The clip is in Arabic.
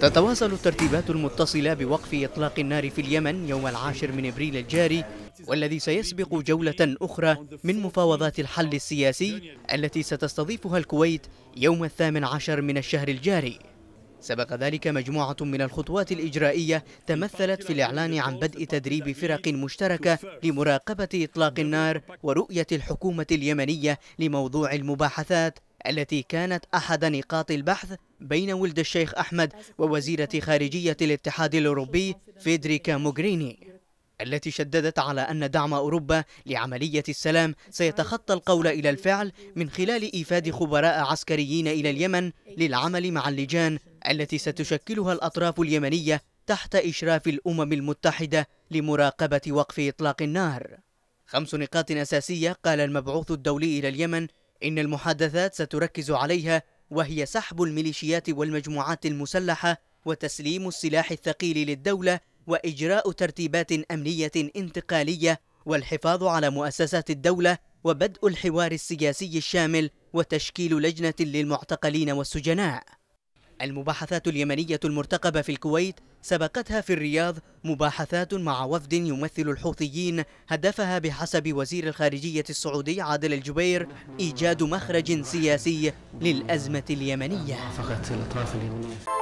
تتواصل الترتيبات المتصلة بوقف إطلاق النار في اليمن يوم العاشر من إبريل الجاري والذي سيسبق جولة أخرى من مفاوضات الحل السياسي التي ستستضيفها الكويت يوم الثامن عشر من الشهر الجاري سبق ذلك مجموعة من الخطوات الإجرائية تمثلت في الإعلان عن بدء تدريب فرق مشتركة لمراقبة إطلاق النار ورؤية الحكومة اليمنية لموضوع المباحثات التي كانت أحد نقاط البحث بين ولد الشيخ أحمد ووزيرة خارجية الاتحاد الأوروبي فيدريكا موغريني التي شددت على أن دعم أوروبا لعملية السلام سيتخطى القول إلى الفعل من خلال إيفاد خبراء عسكريين إلى اليمن للعمل مع اللجان التي ستشكلها الأطراف اليمنية تحت إشراف الأمم المتحدة لمراقبة وقف إطلاق النار خمس نقاط أساسية قال المبعوث الدولي إلى اليمن إن المحادثات ستركز عليها وهي سحب الميليشيات والمجموعات المسلحة وتسليم السلاح الثقيل للدولة وإجراء ترتيبات أمنية انتقالية والحفاظ على مؤسسات الدولة وبدء الحوار السياسي الشامل وتشكيل لجنة للمعتقلين والسجناء المباحثات اليمنية المرتقبة في الكويت سبقتها في الرياض مباحثات مع وفد يمثل الحوثيين هدفها بحسب وزير الخارجية السعودي عادل الجبير إيجاد مخرج سياسي للأزمة اليمنية فقط الأطراف اليمنية